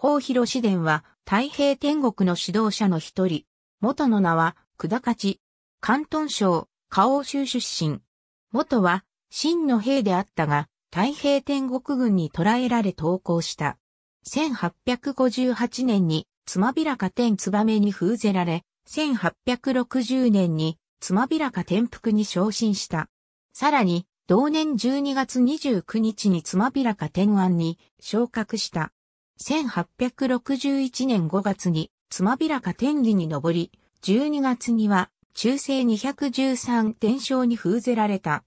法広市伝は太平天国の指導者の一人。元の名は、久高地。関東省、花王州出身。元は、真の兵であったが、太平天国軍に捕らえられ投降した。1858年に、つまびらか天燕に封ぜられ、1860年に、つまびらか天福に昇進した。さらに、同年12月29日につまびらか天安に昇格した。1861年5月に、つまびらか天気に上り、12月には、中世213天章に封ぜられた。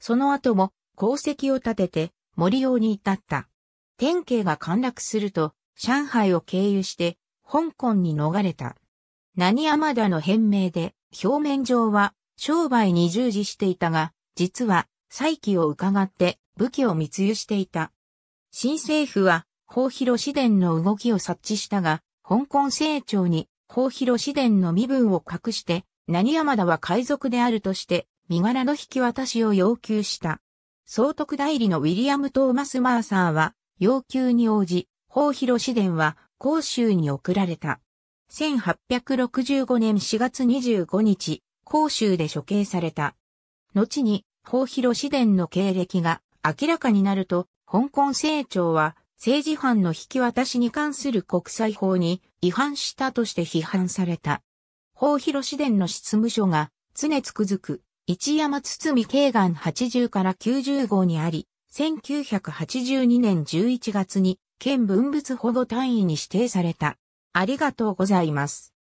その後も、功績を立てて、森用に至った。天慶が陥落すると、上海を経由して、香港に逃れた。何山田の変名で、表面上は、商売に従事していたが、実は、再起を伺って、武器を密輸していた。新政府は、法広市伝の動きを察知したが、香港政庁に法広市伝の身分を隠して、何山田は海賊であるとして、身柄の引き渡しを要求した。総督代理のウィリアム・トーマス・マーサーは、要求に応じ、法広市伝は、広州に送られた。1865年4月25日、広州で処刑された。後に、法広市伝の経歴が明らかになると、香港政庁は、政治犯の引き渡しに関する国際法に違反したとして批判された。法広市伝の執務所が常つくづく一山堤慶岩80から90号にあり、1982年11月に県文物保護単位に指定された。ありがとうございます。